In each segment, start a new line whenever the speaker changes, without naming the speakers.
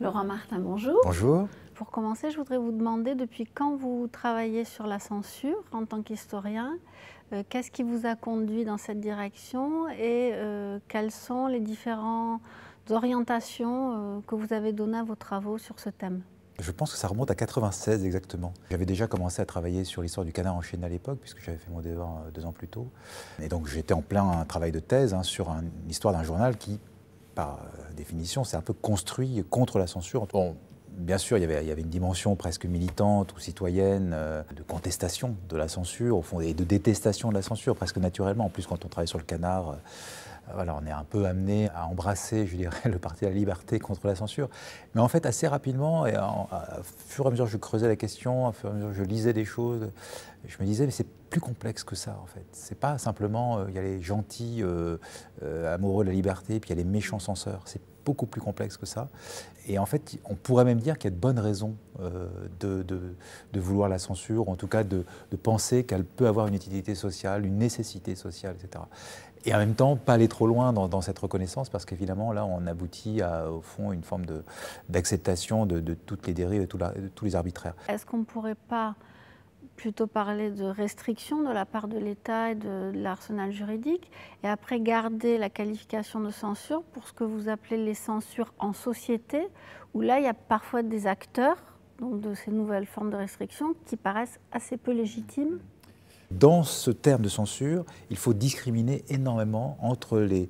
Laurent Martin, bonjour. Bonjour. Pour commencer, je voudrais vous demander depuis quand vous travaillez sur la censure en tant qu'historien, euh, qu'est-ce qui vous a conduit dans cette direction et quels euh, quelles sont les différentes orientations euh, que vous avez données à vos travaux sur ce thème
je pense que ça remonte à 96 exactement. J'avais déjà commencé à travailler sur l'histoire du canard enchaîné à l'époque, puisque j'avais fait mon devoir deux ans plus tôt. Et donc j'étais en plein travail de thèse hein, sur l'histoire d'un journal qui par euh, définition, c'est un peu construit contre la censure. bien sûr, il y, avait, une dimension presque militante ou citoyenne euh, de contestation de la censure, au fond, et de détestation de la censure, presque naturellement. En plus, quand on travaille sur le canard, euh, bah on est un peu amené à embrasser, je dirais, le parti de la liberté contre la censure. Mais en fait, assez rapidement, et fur et à mesure que je creusais la question, au fur et à mesure que je lisais des choses, je me disais, mais c'est plus complexe que ça, en fait. C'est pas simplement, euh, il y a les gentils euh, euh, amoureux de la liberté, puis il y a les méchants censeurs. C'est beaucoup plus complexe que ça. Et en fait, on pourrait même dire qu'il y a de bonnes raisons de, vouloir la censure, ou en tout cas de penser qu'elle peut avoir une utilité sociale, une nécessité sociale, etc et en même temps, pas aller trop loin dans, cette reconnaissance, parce qu'évidemment, là, on aboutit à, au fond, une forme d'acceptation de, toutes les dérives et de tous les arbitraires.
Est-ce qu'on ne pourrait pas plutôt parler de restrictions de la part de l'État et de, l'arsenal juridique, et après garder la qualification de censure pour ce que vous appelez les censures en société, où là, il y a parfois des acteurs, de ces nouvelles formes de restrictions, qui paraissent assez peu légitimes
dans ce terme de censure, il faut discriminer énormément entre les,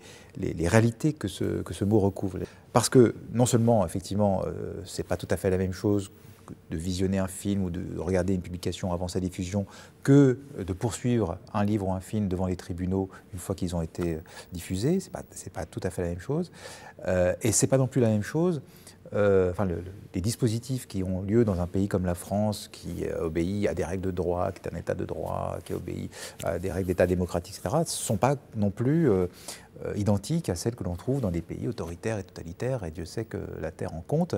réalités que ce, que ce mot recouvre. Parce que non seulement, effectivement, ce euh, c'est pas tout à fait la même chose de visionner un film ou de regarder une publication avant sa diffusion que de poursuivre un livre ou un film devant les tribunaux une fois qu'ils ont été diffusés. Ce n'est pas, pas, tout à fait la même chose. Euh, et ce n'est pas non plus la même chose euh, enfin, les dispositifs qui ont lieu dans un pays comme la France, qui euh, obéit à des règles de droit, qui est un État de droit, qui obéit à des règles d'État démocratique, etc., ne sont pas non plus euh, identiques à celles que l'on trouve dans des pays autoritaires et totalitaires, et Dieu sait que la Terre en compte.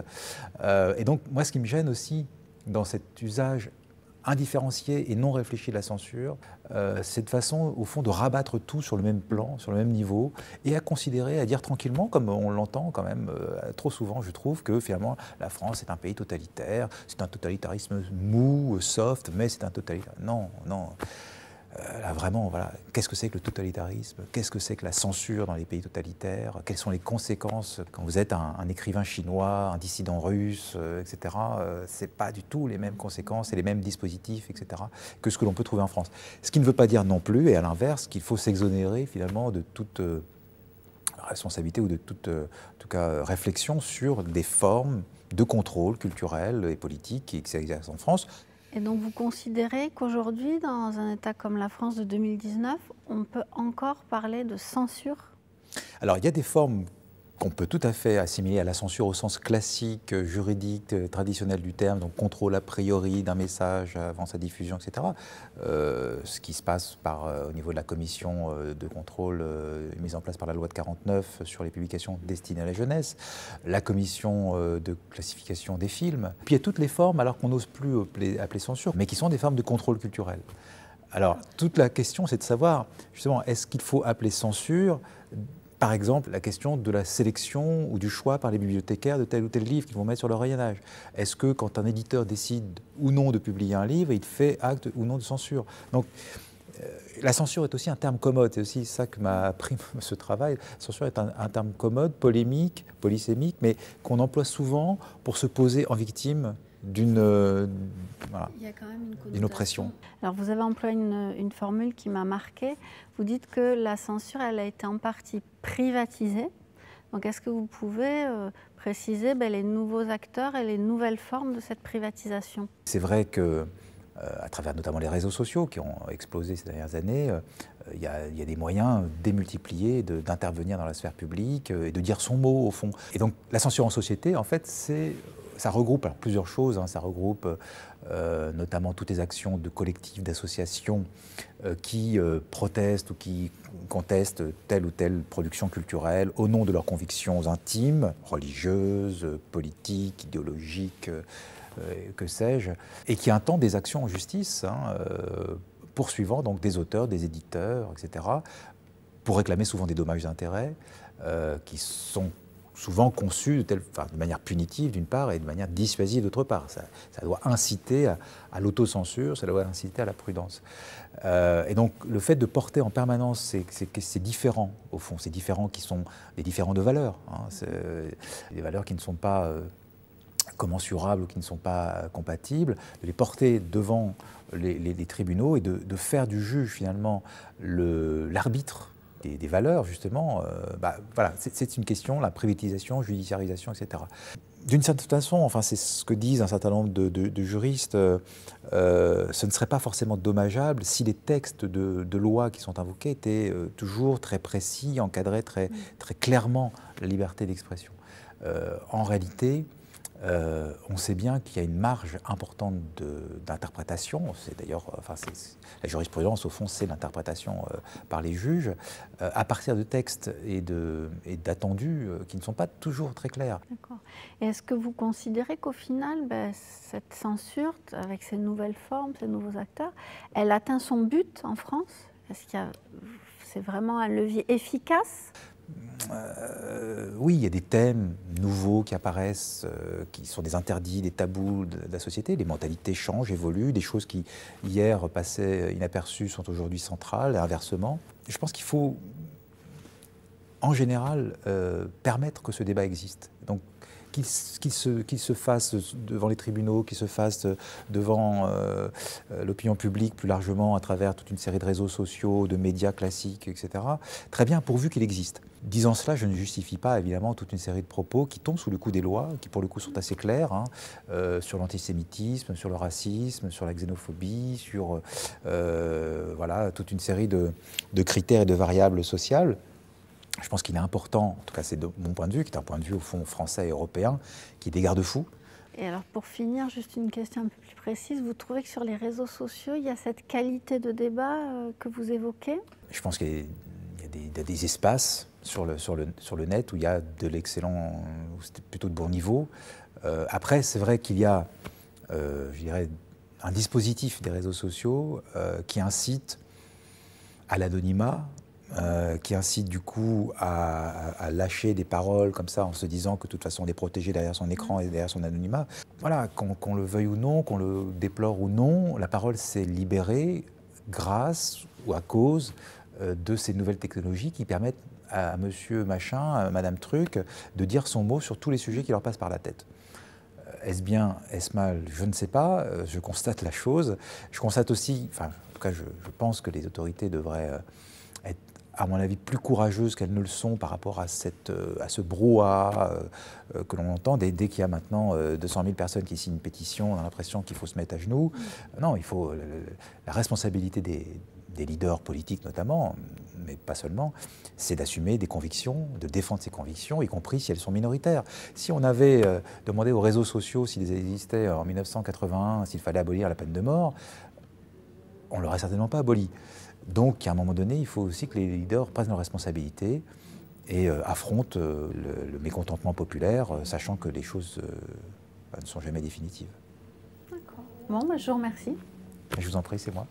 et donc, moi, ce qui me gêne aussi dans cet usage indifférencié et non réfléchi de la censure, euh, cette façon, au fond, de rabattre tout sur le même plan, sur le même niveau, et à considérer, à dire tranquillement, comme on l'entend quand même euh, trop souvent, je trouve, que finalement, la France est un pays totalitaire, c'est un totalitarisme mou, soft, mais c'est un totalitarisme. Non, non. Euh, vraiment, voilà, qu'est-ce que c'est que le totalitarisme Qu'est-ce que c'est que la censure dans les pays totalitaires Quelles sont les conséquences quand vous êtes un, écrivain chinois, un dissident russe, euh, etc. Euh, c'est pas du tout les mêmes conséquences et les mêmes dispositifs, etc. que ce que l'on peut trouver en France. Ce qui ne veut pas dire non plus, et à l'inverse, qu'il faut s'exonérer finalement de toute responsabilité ou de toute, en tout cas, réflexion sur des formes de contrôle culturel et politique qui s'exercent en France.
Et donc vous considérez qu'aujourd'hui, dans un État comme la France de 2019, on peut encore parler de censure
Alors il y a des formes qu'on peut tout à fait assimiler à la censure au sens classique, euh, juridique, euh, traditionnel du terme, donc contrôle a priori d'un message avant sa diffusion, etc. Euh, ce qui se passe par, au niveau de la commission de contrôle mise en place par la loi de 49 sur les publications destinées à la jeunesse, la commission de classification des films. Puis il y a toutes les formes, alors qu'on n'ose plus appeler censure, mais qui sont des formes de contrôle culturel. Alors, toute la question, c'est de savoir, justement, est-ce qu'il faut appeler censure par exemple, la question de la sélection ou du choix par les bibliothécaires de tel ou tel livre qu'ils vont mettre sur leur rayonnage. Est-ce que quand un éditeur décide ou non de publier un livre, il fait acte ou non de censure Donc, euh, la censure est aussi un terme commode, c'est aussi ça que m'a appris ce travail. La censure est un terme commode, polémique, polysémique, mais qu'on emploie souvent pour se poser en victime euh,
d'une oppression. Alors vous avez employé une, formule qui m'a marqué Vous dites que la censure, elle a été en partie privatisée. Donc est-ce que vous pouvez euh, préciser ben, les nouveaux acteurs et les nouvelles formes de cette privatisation
C'est vrai que euh, à travers notamment les réseaux sociaux qui ont explosé ces dernières années, il y, a des moyens démultipliés d'intervenir dans la sphère publique et de dire son mot au fond. Et donc la censure en société, en fait, c'est ça regroupe plusieurs choses. Hein. ça regroupe euh, notamment toutes les actions de collectifs, d'associations euh, qui euh, protestent ou qui contestent telle ou telle production culturelle au nom de leurs convictions intimes, religieuses, politiques, idéologiques, que sais-je, et qui intentent des actions en justice. Hein, poursuivant donc des auteurs, des éditeurs, etc., pour réclamer souvent des dommages d'intérêt, qui sont souvent conçu de, telle, de manière punitive d'une part et de manière dissuasive d'autre part. Ça, doit inciter à, l'autocensure, ça doit inciter à la prudence. Euh, et donc le fait de porter en permanence ces, ces, ces différents, au fond, ces différents qui sont des différents de valeurs, hein, euh, des valeurs qui ne sont pas euh, commensurables ou qui ne sont pas compatibles, de les porter devant les, tribunaux et de, faire du juge finalement l'arbitre des, valeurs, justement, euh, bah, voilà, c'est une question, la privatisation, judiciarisation, etc. D'une certaine façon, enfin c'est ce que disent un certain nombre de, juristes, euh, euh, ce ne serait pas forcément dommageable si les textes de, loi qui sont invoqués étaient toujours très précis, encadraient très, très clairement la liberté d'expression. en réalité, euh, on sait bien qu'il y a une marge importante d'interprétation. C'est d'ailleurs, euh, la jurisprudence, au fond, c'est l'interprétation euh, par les juges, à partir de textes et d'attendus qui ne sont pas toujours très clairs.
D'accord. est-ce que vous considérez qu'au final, ben, cette censure, avec ses nouvelles formes, ces nouveaux acteurs, elle atteint son but en France Est-ce qu'il c'est vraiment un levier efficace
euh, oui, il y a des thèmes nouveaux qui apparaissent, euh, qui sont des interdits, des tabous de, la société. Les mentalités changent, évoluent. Des choses qui, hier, passaient inaperçues sont aujourd'hui centrales, et inversement. Je pense qu'il faut, en général, euh, permettre que ce débat existe. Donc, qu'il se, fasse devant les tribunaux, qu'il se fasse devant euh, euh, l'opinion publique plus largement à travers toute une série de réseaux sociaux, de médias classiques, etc. Très bien, pourvu qu'il existe. Disant cela, je ne justifie pas évidemment toute une série de propos qui tombent sous le coup des lois, qui pour le coup sont assez clairs hein, euh, sur l'antisémitisme, sur le racisme, sur la xénophobie, sur voilà toute une série de critères et de variables sociales je pense qu'il est important, en tout cas c'est de mon point de vue, qui est un point de vue au fond français et européen, qui est des garde-fous.
Et alors pour finir, juste une question un peu plus précise, vous trouvez que sur les réseaux sociaux, il y a cette qualité de débat euh, que vous évoquez
Je pense qu'il y, a des espaces sur le, sur le, sur le net où il y a de l'excellent, plutôt de bon niveau. Euh, après, c'est vrai qu'il y a, euh, je dirais, un dispositif des réseaux sociaux qui incite à l'anonymat, euh, qui incite du coup à, lâcher des paroles comme ça en se disant que de toute façon on est protégé derrière son écran et derrière son anonymat. Voilà, qu'on le veuille ou non, qu'on le déplore ou non, la parole s'est libérée grâce ou à cause euh, de ces nouvelles technologies qui permettent à monsieur machin, à madame truc, de dire son mot sur tous les sujets qui leur passent par la tête euh, est-ce bien, est-ce mal, je ne sais pas, je constate la chose. Je constate aussi, enfin, en tout cas, je, je pense que les autorités devraient être à mon avis, plus courageuses qu'elles ne le sont par rapport à, cette, euh, à ce brouhaha euh, euh, que l'on entend. dès, qu'il y a maintenant 200 000 personnes qui signent une pétition, on a l'impression qu'il faut se mettre à genoux. Mm. Non, il faut la responsabilité des, leaders politiques notamment, mais pas seulement, c'est d'assumer des convictions, de défendre ces convictions, y compris si elles sont minoritaires. Si on avait demandé aux réseaux sociaux s'ils existaient en 1981, s'il fallait abolir la peine de mort, on ne l'aurait certainement pas aboli. Donc, à un moment donné, il faut aussi que les leaders prennent leurs responsabilités et euh, affrontent euh, le, mécontentement populaire, euh, sachant que les choses
bah, ne sont jamais définitives. D'accord. Bon, bah, je vous remercie. Je vous en prie, c'est moi.